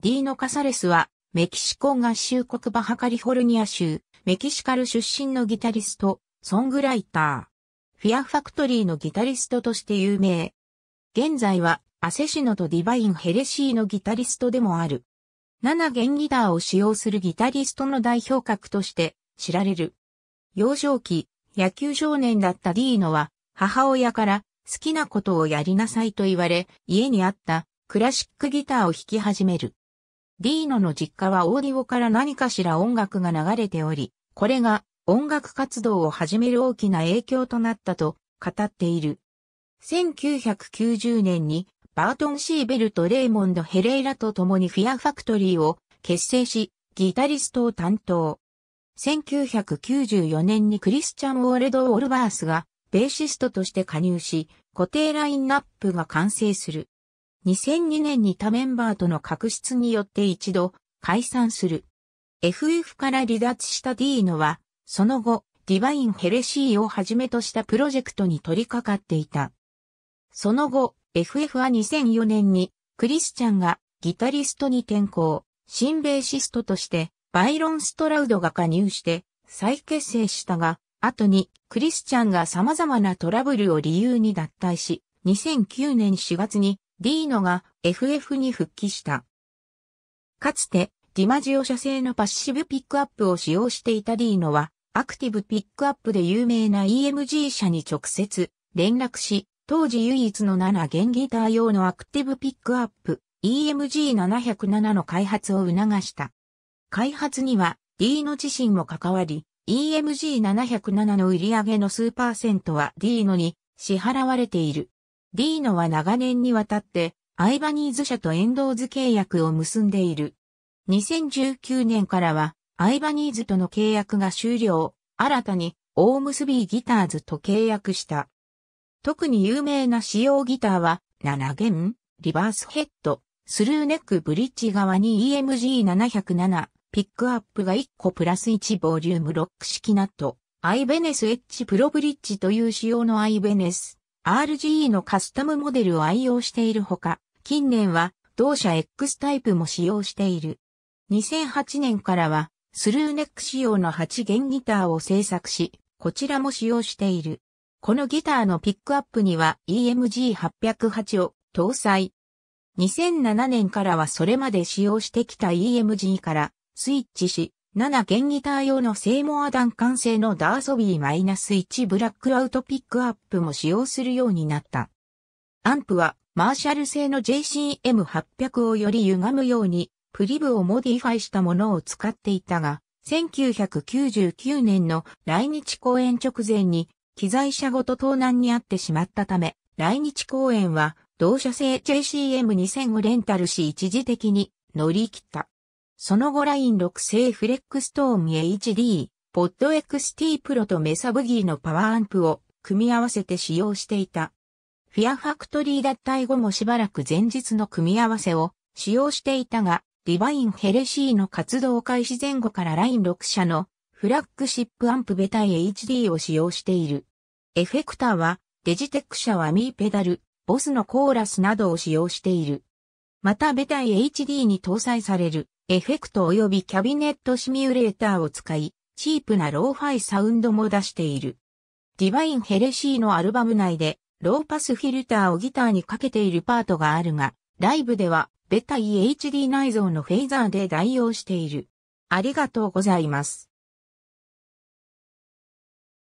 ディーノ・カサレスは、メキシコ合衆国バハカリフォルニア州、メキシカル出身のギタリスト、ソングライター。フィアファクトリーのギタリストとして有名。現在は、アセシノとディバイン・ヘレシーのギタリストでもある。7弦ギターを使用するギタリストの代表格として知られる。幼少期、野球少年だったディーノは、母親から好きなことをやりなさいと言われ、家にあったクラシックギターを弾き始める。ディーノの実家はオーディオから何かしら音楽が流れており、これが音楽活動を始める大きな影響となったと語っている。1990年にバートン・シーベルとレイモンド・ヘレイラと共にフィアファクトリーを結成し、ギタリストを担当。1994年にクリスチャン・ウォレド・オルバースがベーシストとして加入し、固定ラインナップが完成する。2002年に他メンバーとの確執によって一度解散する。FF から離脱したディーノは、その後、ディバイン・ヘレシーをはじめとしたプロジェクトに取り掛かっていた。その後、FF は2004年に、クリスチャンがギタリストに転向、新ベーシストとして、バイロン・ストラウドが加入して、再結成したが、後に、クリスチャンが様々なトラブルを理由に脱退し、2009年4月にディーノが FF に復帰した。かつて、ディマジオ社製のパッシブピックアップを使用していたディーノは、アクティブピックアップで有名な EMG 社に直接連絡し、当時唯一の7弦ギター用のアクティブピックアップ EMG707 の開発を促した。開発にはディーノ自身も関わり、EMG707 の売り上げの数パーセントはディーノに支払われている。ディーノは長年にわたってアイバニーズ社とエンドーズ契約を結んでいる。2019年からはアイバニーズとの契約が終了、新たにオムスビーギターズと契約した。特に有名な使用ギターは7弦、リバースヘッド、スルーネックブリッジ側に EMG707、ピックアップが1個プラス1ボリュームロック式ナット、アイベネスエッジプロブリッジという仕様のアイベネス RGE のカスタムモデルを愛用しているほか、近年は同社 X タイプも使用している。2008年からはスルーネック仕様の8弦ギターを製作し、こちらも使用している。このギターのピックアップには EMG808 を搭載。2007年からはそれまで使用してきた EMG からスイッチし、7弦ギター用のセイモア弾完成のダーソビー -1 ブラックアウトピックアップも使用するようになった。アンプはマーシャル製の JCM800 をより歪むようにプリブをモディファイしたものを使っていたが、1999年の来日公演直前に機材車ごと盗難にあってしまったため、来日公演は同社製 JCM2000 をレンタルし一時的に乗り切った。その後ライン6製フレックストーム HD、ポッド XT プロとメサブギーのパワーアンプを組み合わせて使用していた。フィアファクトリー脱退後もしばらく前日の組み合わせを使用していたが、ディバインヘレシーの活動開始前後からライン6社のフラッグシップアンプベタイ HD を使用している。エフェクターはデジテック社はミーペダル、ボスのコーラスなどを使用している。またベタイ HD に搭載されるエフェクト及びキャビネットシミュレーターを使い、チープなローファイサウンドも出している。ディバイン・ヘレシーのアルバム内で、ローパスフィルターをギターにかけているパートがあるが、ライブでは、ベタ EHD 内蔵のフェイザーで代用している。ありがとうございます。